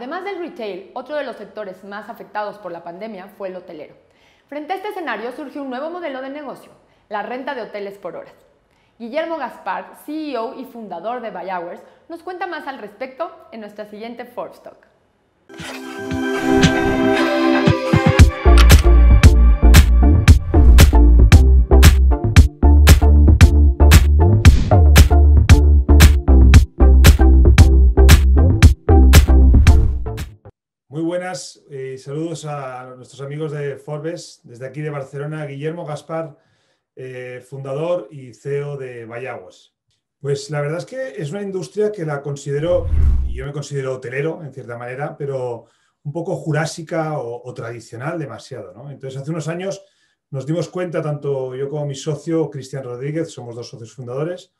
Además del retail, otro de los sectores más afectados por la pandemia fue el hotelero. Frente a este escenario surgió un nuevo modelo de negocio, la renta de hoteles por horas. Guillermo Gaspar, CEO y fundador de Buy Hours, nos cuenta más al respecto en nuestra siguiente Forbes Talk. buenas. Eh, saludos a nuestros amigos de Forbes, desde aquí de Barcelona, Guillermo Gaspar, eh, fundador y CEO de Vallaguas. Pues la verdad es que es una industria que la considero, y yo me considero hotelero en cierta manera, pero un poco jurásica o, tradicional demasiado. Entonces, hace unos años nos dimos cuenta, tanto yo como mi socio, Cristian Rodríguez, somos dos socios fundadores,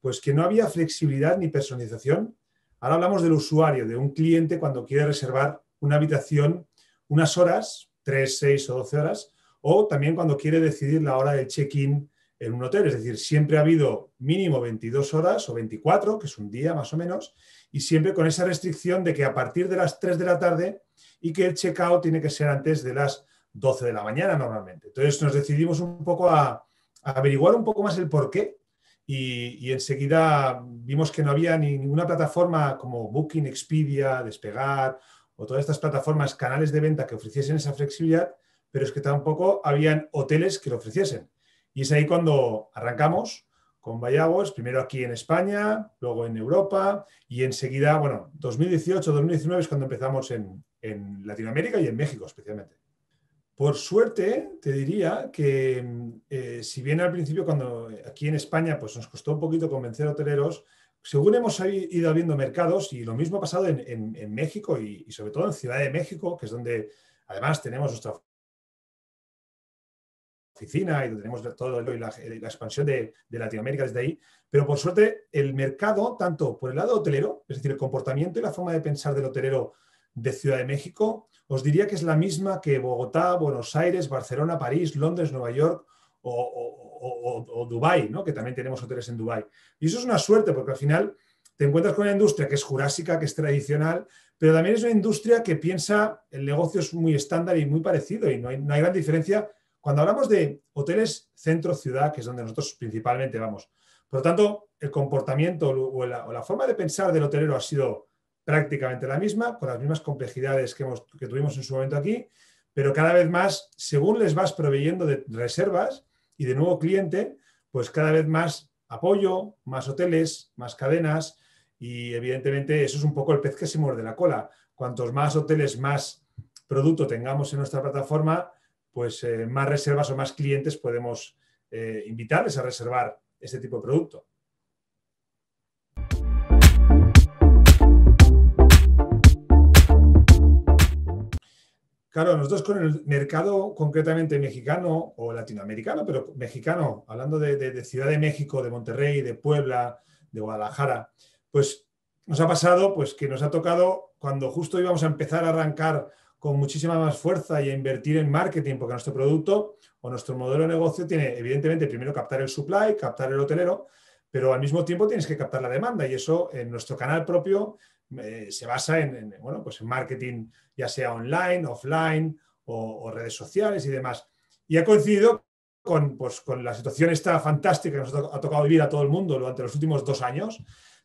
pues que no había flexibilidad ni personalización Ahora hablamos del usuario, de un cliente cuando quiere reservar una habitación unas horas, 3, 6 o 12 horas, o también cuando quiere decidir la hora del check-in en un hotel. Es decir, siempre ha habido mínimo 22 horas o 24, que es un día más o menos, y siempre con esa restricción de que a partir de las 3 de la tarde y que el check-out tiene que ser antes de las 12 de la mañana normalmente. Entonces nos decidimos un poco a, averiguar un poco más el por qué y, enseguida vimos que no había ninguna plataforma como Booking, Expedia, Despegar o todas estas plataformas, canales de venta que ofreciesen esa flexibilidad, pero es que tampoco habían hoteles que lo ofreciesen. Y es ahí cuando arrancamos con Vallagos, primero aquí en España, luego en Europa y enseguida, bueno, 2018-2019 es cuando empezamos en, Latinoamérica y en México especialmente. Por suerte, te diría que eh, si bien al principio cuando eh, aquí en España pues nos costó un poquito convencer a hoteleros, según hemos ido habiendo mercados, y lo mismo ha pasado en, México y, sobre todo en Ciudad de México, que es donde además tenemos nuestra oficina y donde tenemos todo la, expansión de, Latinoamérica desde ahí, pero por suerte el mercado, tanto por el lado hotelero, es decir, el comportamiento y la forma de pensar del hotelero de Ciudad de México, os diría que es la misma que Bogotá, Buenos Aires, Barcelona, París, Londres, Nueva York o o, Dubai, ¿no? que también tenemos hoteles en Dubai. Y eso es una suerte, porque al final te encuentras con una industria que es jurásica, que es tradicional, pero también es una industria que piensa, el negocio es muy estándar y muy parecido y no hay, gran diferencia. Cuando hablamos de hoteles centro-ciudad, que es donde nosotros principalmente vamos, por lo tanto, el comportamiento o la, forma de pensar del hotelero ha sido prácticamente la misma, con las mismas complejidades que, que tuvimos en su momento aquí, pero cada vez más, según les vas proveyendo de reservas, y de nuevo cliente, pues cada vez más apoyo, más hoteles, más cadenas y evidentemente eso es un poco el pez que se muerde la cola. Cuantos más hoteles, más producto tengamos en nuestra plataforma, pues eh, más reservas o más clientes podemos eh, invitarles a reservar este tipo de producto. Claro, nosotros con el mercado concretamente mexicano o latinoamericano, pero mexicano, hablando de, Ciudad de México, de Monterrey, de Puebla, de Guadalajara, pues nos ha pasado pues, que nos ha tocado cuando justo íbamos a empezar a arrancar con muchísima más fuerza y a invertir en marketing, porque nuestro producto o nuestro modelo de negocio tiene, evidentemente, primero captar el supply, captar el hotelero, pero al mismo tiempo tienes que captar la demanda y eso en nuestro canal propio se basa en, bueno, pues en marketing, ya sea online, offline o, redes sociales y demás. Y ha coincidido con, pues, la situación esta fantástica que nos ha tocado vivir a todo el mundo durante los últimos dos años,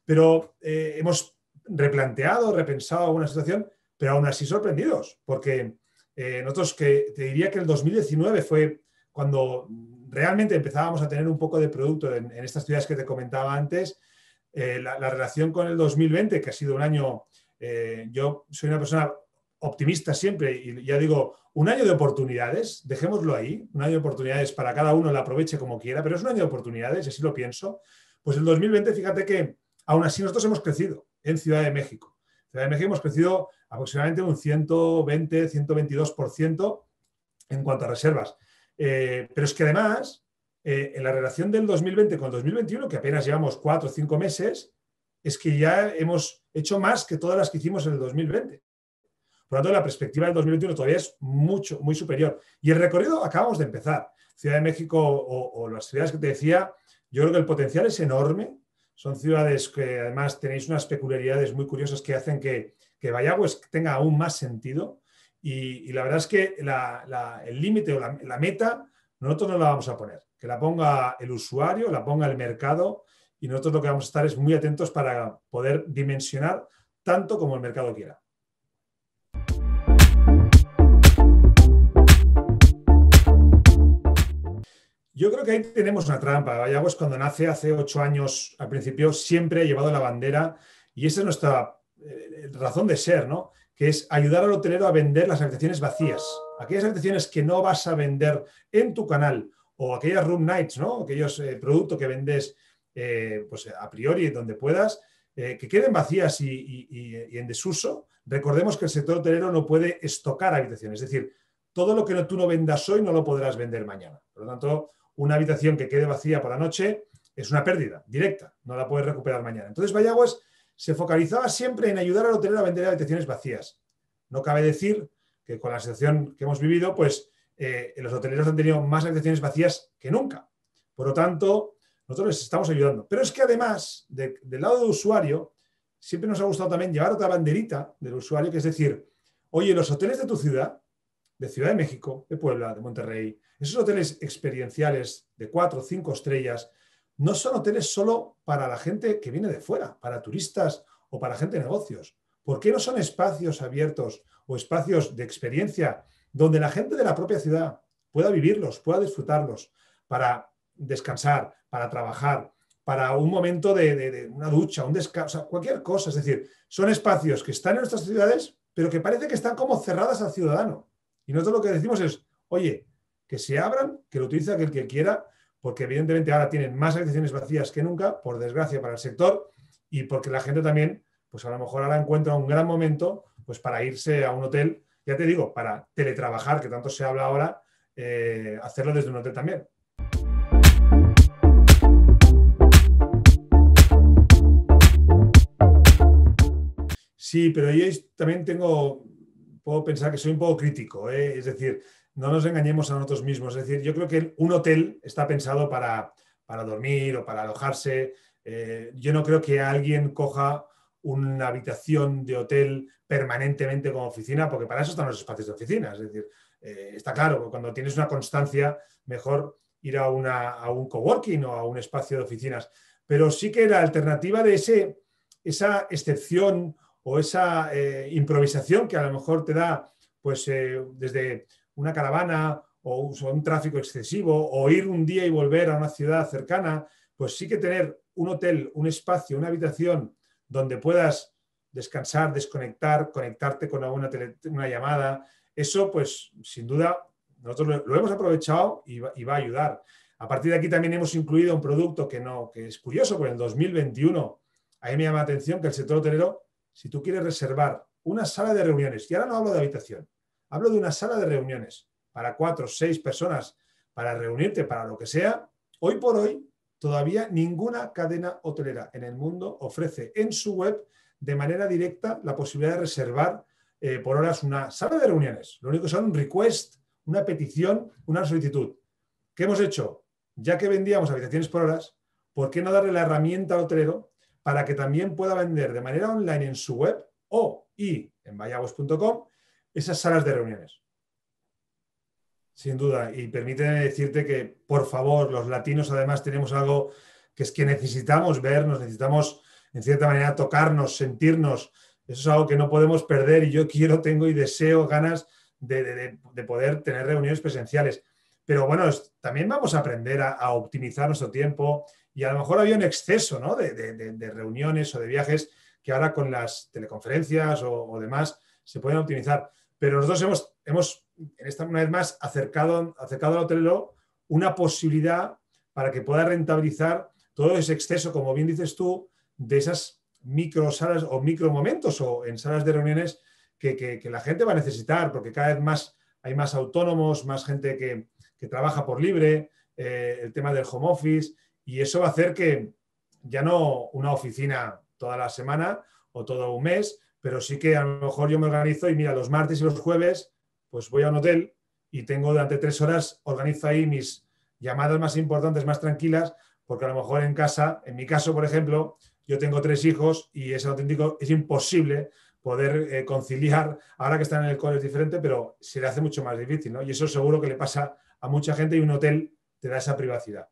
pero eh, hemos replanteado, repensado alguna situación, pero aún así sorprendidos, porque eh, nosotros que te diría que el 2019 fue cuando realmente empezábamos a tener un poco de producto en estas ciudades que te comentaba antes, eh, la, relación con el 2020, que ha sido un año, eh, yo soy una persona optimista siempre y ya digo, un año de oportunidades, dejémoslo ahí, un año de oportunidades para cada uno, la aproveche como quiera, pero es un año de oportunidades, así lo pienso. Pues el 2020, fíjate que aún así nosotros hemos crecido en Ciudad de México. En Ciudad de México hemos crecido aproximadamente un 120, 122% en cuanto a reservas. Eh, pero es que además eh, en la relación del 2020 con 2021, que apenas llevamos cuatro o cinco meses, es que ya hemos hecho más que todas las que hicimos en el 2020. Por lo tanto, la perspectiva del 2021 todavía es mucho, muy superior. Y el recorrido acabamos de empezar. Ciudad de México o, las ciudades que te decía, yo creo que el potencial es enorme. Son ciudades que además tenéis unas peculiaridades muy curiosas que hacen que, que tenga aún más sentido. Y, la verdad es que el límite o la meta nosotros no la vamos a poner que la ponga el usuario, la ponga el mercado y nosotros lo que vamos a estar es muy atentos para poder dimensionar tanto como el mercado quiera. Yo creo que ahí tenemos una trampa. Vaya, pues cuando nace hace ocho años, al principio, siempre ha llevado la bandera y esa es nuestra eh, razón de ser, ¿no? Que es ayudar al hotelero a vender las habitaciones vacías. Aquellas habitaciones que no vas a vender en tu canal o aquellas room nights, ¿no? Aquellos eh, productos que vendes eh, pues a priori donde puedas, eh, que queden vacías y, en desuso. Recordemos que el sector hotelero no puede estocar habitaciones, es decir, todo lo que tú no vendas hoy no lo podrás vender mañana. Por lo tanto, una habitación que quede vacía por la noche es una pérdida directa, no la puedes recuperar mañana. Entonces, Vayaguas se focalizaba siempre en ayudar al hotelero a vender habitaciones vacías. No cabe decir que con la situación que hemos vivido, pues eh, los hoteleros han tenido más habitaciones vacías que nunca. Por lo tanto, nosotros les estamos ayudando. Pero es que además, del lado del usuario, siempre nos ha gustado también llevar otra banderita del usuario, que es decir, oye, los hoteles de tu ciudad, de Ciudad de México, de Puebla, de Monterrey, esos hoteles experienciales de cuatro o cinco estrellas, no son hoteles solo para la gente que viene de fuera, para turistas o para gente de negocios. ¿Por qué no son espacios abiertos o espacios de experiencia donde la gente de la propia ciudad pueda vivirlos, pueda disfrutarlos, para descansar, para trabajar, para un momento de, una ducha, un descanso, cualquier cosa. Es decir, son espacios que están en nuestras ciudades, pero que parece que están como cerradas al ciudadano. Y nosotros lo que decimos es, oye, que se abran, que lo utilice aquel que quiera, porque evidentemente ahora tienen más habitaciones vacías que nunca, por desgracia para el sector, y porque la gente también, pues a lo mejor ahora encuentra un gran momento pues para irse a un hotel ya te digo, para teletrabajar, que tanto se habla ahora, eh, hacerlo desde un hotel también. Sí, pero yo también tengo, puedo pensar que soy un poco crítico, ¿eh? es decir, no nos engañemos a nosotros mismos, es decir, yo creo que un hotel está pensado para, dormir o para alojarse, eh, yo no creo que alguien coja una habitación de hotel permanentemente como oficina, porque para eso están los espacios de oficinas Es decir, eh, está claro que cuando tienes una constancia, mejor ir a, una, a un coworking o a un espacio de oficinas. Pero sí que la alternativa de ese, esa excepción o esa eh, improvisación que a lo mejor te da pues, eh, desde una caravana o un tráfico excesivo o ir un día y volver a una ciudad cercana, pues sí que tener un hotel, un espacio, una habitación donde puedas descansar, desconectar, conectarte con alguna una llamada. Eso, pues, sin duda, nosotros lo, hemos aprovechado y va, a ayudar. A partir de aquí también hemos incluido un producto que, no, que es curioso, porque en el 2021, ahí me llama la atención que el sector hotelero, si tú quieres reservar una sala de reuniones, y ahora no hablo de habitación, hablo de una sala de reuniones para cuatro, o seis personas, para reunirte, para lo que sea, hoy por hoy Todavía ninguna cadena hotelera en el mundo ofrece en su web de manera directa la posibilidad de reservar eh, por horas una sala de reuniones. Lo único que son un request, una petición, una solicitud. ¿Qué hemos hecho? Ya que vendíamos habitaciones por horas, ¿por qué no darle la herramienta al hotelero para que también pueda vender de manera online en su web o y en vayagos.com esas salas de reuniones? Sin duda. Y permíteme decirte que, por favor, los latinos además tenemos algo que es que necesitamos vernos, necesitamos, en cierta manera, tocarnos, sentirnos. Eso es algo que no podemos perder y yo quiero, tengo y deseo ganas de, poder tener reuniones presenciales. Pero bueno, también vamos a aprender a, optimizar nuestro tiempo y a lo mejor había un exceso ¿no? de, reuniones o de viajes que ahora con las teleconferencias o demás se pueden optimizar. Pero nosotros hemos, hemos una vez más, acercado, acercado al hotelero una posibilidad para que pueda rentabilizar todo ese exceso, como bien dices tú, de esas micro salas o micro momentos o en salas de reuniones que, la gente va a necesitar, porque cada vez más hay más autónomos, más gente que, trabaja por libre, eh, el tema del home office, y eso va a hacer que ya no una oficina toda la semana o todo un mes, pero sí que a lo mejor yo me organizo y mira, los martes y los jueves, pues voy a un hotel y tengo durante tres horas, organizo ahí mis llamadas más importantes, más tranquilas, porque a lo mejor en casa, en mi caso, por ejemplo, yo tengo tres hijos y es auténtico, es imposible poder eh, conciliar, ahora que están en el colegio es diferente, pero se le hace mucho más difícil, ¿no? Y eso seguro que le pasa a mucha gente y un hotel te da esa privacidad.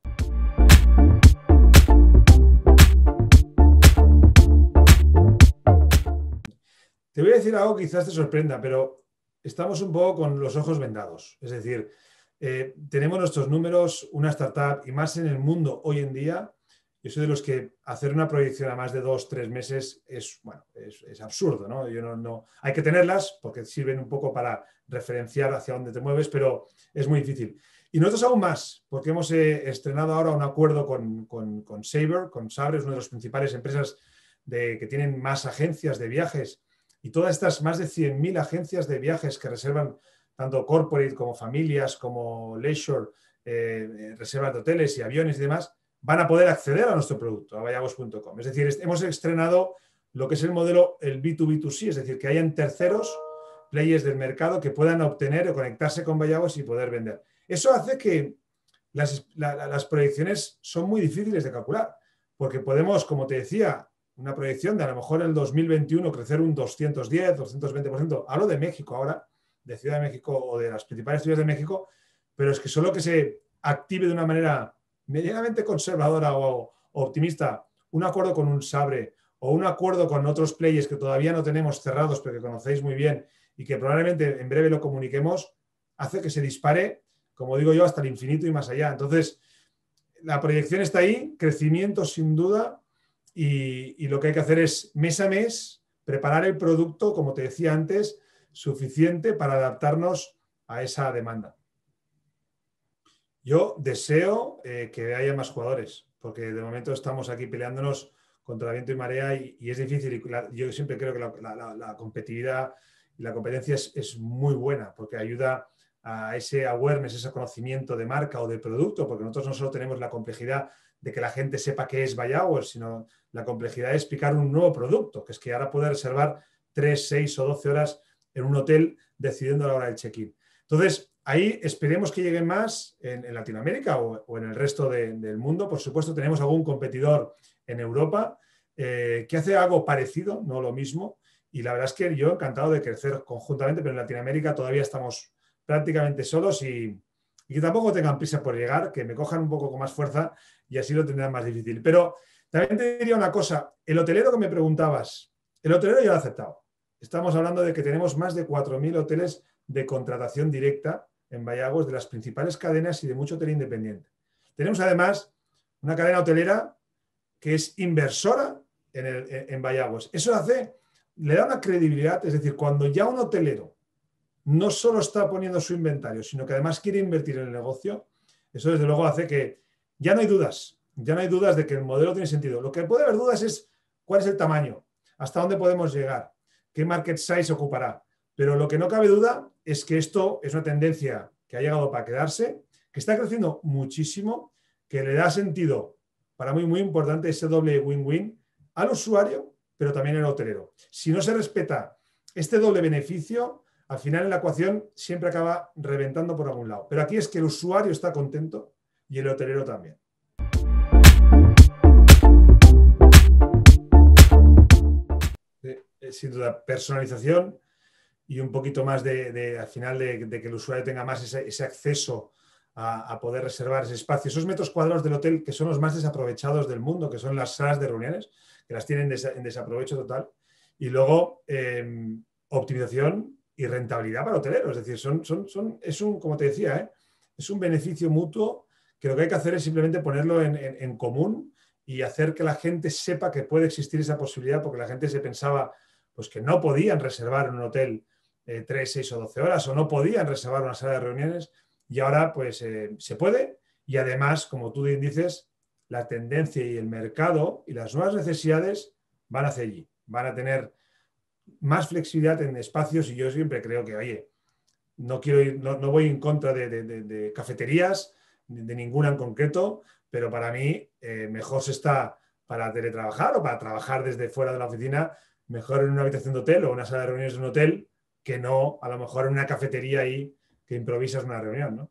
Te voy a decir algo que quizás te sorprenda, pero estamos un poco con los ojos vendados. Es decir, eh, tenemos nuestros números, una startup, y más en el mundo hoy en día, yo soy de los que hacer una proyección a más de dos, tres meses es, es, absurdo, ¿no? hay que tenerlas porque sirven un poco para referenciar hacia dónde te mueves, pero es muy difícil. Y nosotros aún más, porque hemos eh, estrenado ahora un acuerdo con, con, con Sabre, es una de las principales empresas de, que tienen más agencias de viajes y todas estas más de 100.000 agencias de viajes que reservan tanto corporate como familias, como leisure, eh, eh, reservan de hoteles y aviones y demás, van a poder acceder a nuestro producto, a vallagos.com. Es decir, hemos estrenado lo que es el modelo, el B2B2C, es decir, que hayan terceros players del mercado que puedan obtener o conectarse con Vallagos y poder vender. Eso hace que las, las proyecciones son muy difíciles de calcular, porque podemos, como te decía, una proyección de a lo mejor en el 2021 crecer un 210, 220%. Hablo de México ahora, de Ciudad de México o de las principales ciudades de México, pero es que solo que se active de una manera medianamente conservadora o, optimista un acuerdo con un Sabre o un acuerdo con otros players que todavía no tenemos cerrados, pero que conocéis muy bien y que probablemente en breve lo comuniquemos, hace que se dispare, como digo yo, hasta el infinito y más allá. Entonces, la proyección está ahí, crecimiento sin duda, y, lo que hay que hacer es mes a mes preparar el producto, como te decía antes, suficiente para adaptarnos a esa demanda. Yo deseo eh, que haya más jugadores, porque de momento estamos aquí peleándonos contra viento y marea y, es difícil. yo siempre creo que la, competitividad y la competencia es, es, muy buena porque ayuda a ese awareness, ese conocimiento de marca o de producto, porque nosotros no solo tenemos la complejidad de que la gente sepa qué es buy sino la complejidad de explicar un nuevo producto, que es que ahora puede reservar 3, 6 o 12 horas en un hotel decidiendo la hora del check-in. Entonces, ahí esperemos que lleguen más en, Latinoamérica o, en el resto del mundo. Por supuesto, tenemos algún competidor en Europa eh, que hace algo parecido, no lo mismo. Y la verdad es que yo encantado de crecer conjuntamente, pero en Latinoamérica todavía estamos prácticamente solos y que tampoco tengan prisa por llegar, que me cojan un poco con más fuerza y así lo tendrán más difícil. Pero también te diría una cosa, el hotelero que me preguntabas, el hotelero ya lo ha aceptado. Estamos hablando de que tenemos más de 4.000 hoteles de contratación directa en Vallagos de las principales cadenas y de mucho hotel independiente. Tenemos además una cadena hotelera que es inversora en, el, Vallagos. Eso hace, le da una credibilidad, es decir, cuando ya un hotelero no solo está poniendo su inventario, sino que además quiere invertir en el negocio, eso desde luego hace que, ya no hay dudas, ya no hay dudas de que el modelo tiene sentido. Lo que puede haber dudas es cuál es el tamaño, hasta dónde podemos llegar, qué market size ocupará. Pero lo que no cabe duda es que esto es una tendencia que ha llegado para quedarse, que está creciendo muchísimo, que le da sentido, para mí muy importante, ese doble win-win al usuario, pero también al hotelero. Si no se respeta este doble beneficio, al final la ecuación siempre acaba reventando por algún lado. Pero aquí es que el usuario está contento, y el hotelero también. Eh, eh, sin duda, personalización y un poquito más de, al final de, que el usuario tenga más ese, acceso a, poder reservar ese espacio. Esos metros cuadrados del hotel que son los más desaprovechados del mundo, que son las salas de reuniones, que las tienen en desaprovecho total. Y luego, em, optimización y rentabilidad para hoteleros. Es decir, son, son, es un, como te decía, ¿eh? es un beneficio mutuo que lo que hay que hacer es simplemente ponerlo en, común y hacer que la gente sepa que puede existir esa posibilidad, porque la gente se pensaba pues, que no podían reservar un hotel 3, eh, 6 o 12 horas o no podían reservar una sala de reuniones y ahora pues eh, se puede y además, como tú bien dices, la tendencia y el mercado y las nuevas necesidades van hacia allí, van a tener más flexibilidad en espacios y yo siempre creo que, oye, no quiero no, voy en contra de, de cafeterías, de ninguna en concreto, pero para mí eh, mejor se está para teletrabajar o para trabajar desde fuera de la oficina, mejor en una habitación de hotel o una sala de reuniones de un hotel que no a lo mejor en una cafetería ahí que improvisas una reunión,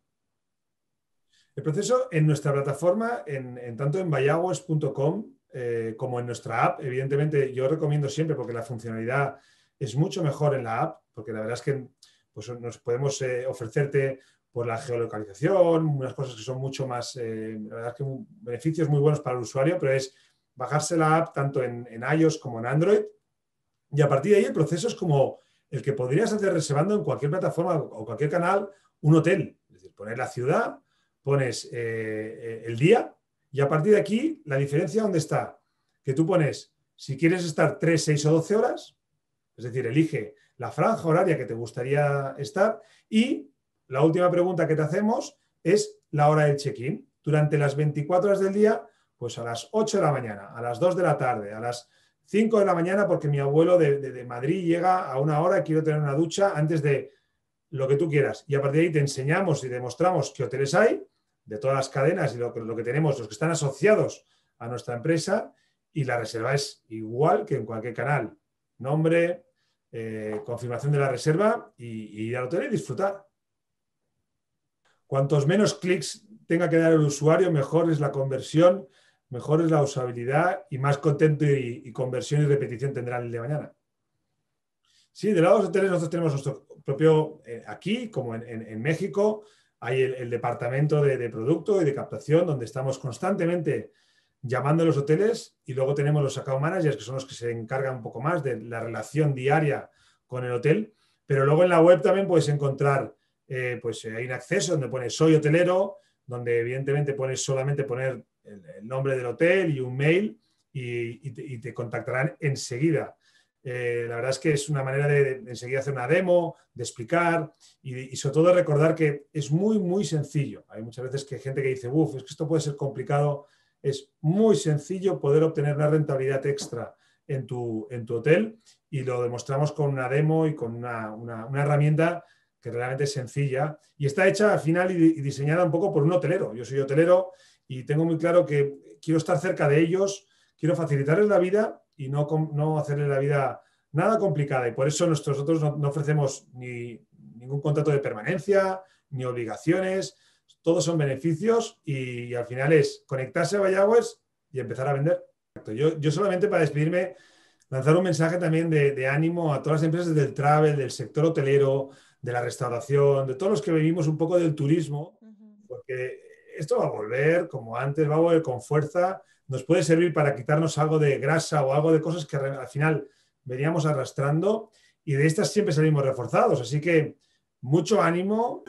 El proceso en nuestra plataforma, en, tanto en bayagos.com eh, como en nuestra app, evidentemente yo recomiendo siempre porque la funcionalidad es mucho mejor en la app, porque la verdad es que pues, nos podemos eh, ofrecerte por la geolocalización, unas cosas que son mucho más, eh, la verdad es que beneficios muy buenos para el usuario, pero es bajarse la app tanto en, iOS como en Android. Y a partir de ahí el proceso es como el que podrías hacer reservando en cualquier plataforma o cualquier canal un hotel. Es decir, poner la ciudad, pones eh, eh, el día y a partir de aquí la diferencia dónde está. Que tú pones, si quieres estar 3, 6 o 12 horas, es decir, elige la franja horaria que te gustaría estar y la última pregunta que te hacemos es la hora del check-in. Durante las 24 horas del día, pues a las 8 de la mañana, a las 2 de la tarde, a las 5 de la mañana, porque mi abuelo de, Madrid llega a una hora, y quiero tener una ducha antes de lo que tú quieras. Y a partir de ahí te enseñamos y demostramos qué hoteles hay, de todas las cadenas y lo, que tenemos, los que están asociados a nuestra empresa, y la reserva es igual que en cualquier canal. Nombre, eh, confirmación de la reserva y, y ir al hotel y disfrutar. Cuantos menos clics tenga que dar el usuario, mejor es la conversión, mejor es la usabilidad y más contento y, conversión y repetición tendrán el de mañana. Sí, de lados hoteles nosotros tenemos nuestro propio, eh, aquí como en, México, hay el, departamento de, producto y de captación donde estamos constantemente llamando a los hoteles y luego tenemos los account managers que son los que se encargan un poco más de la relación diaria con el hotel. Pero luego en la web también puedes encontrar eh, pues eh, hay un acceso donde pone soy hotelero, donde evidentemente pones solamente poner el, nombre del hotel y un mail y, te, contactarán enseguida. Eh, la verdad es que es una manera de, enseguida hacer una demo, de explicar y, sobre todo recordar que es muy, muy sencillo. Hay muchas veces que hay gente que dice, uff, es que esto puede ser complicado. Es muy sencillo poder obtener una rentabilidad extra en tu, en tu hotel y lo demostramos con una demo y con una herramienta que realmente es sencilla y está hecha al final y, diseñada un poco por un hotelero. Yo soy hotelero y tengo muy claro que quiero estar cerca de ellos, quiero facilitarles la vida y no, no hacerles la vida nada complicada. Y por eso nosotros no, ofrecemos ni ningún contrato de permanencia, ni obligaciones, todos son beneficios y, al final es conectarse a Vallagües y empezar a vender. Yo, solamente para despedirme, lanzar un mensaje también de, de ánimo a todas las empresas del travel, del sector hotelero, de la restauración, de todos los que vivimos un poco del turismo, porque esto va a volver como antes, va a volver con fuerza, nos puede servir para quitarnos algo de grasa o algo de cosas que al final veníamos arrastrando y de estas siempre salimos reforzados, así que mucho ánimo.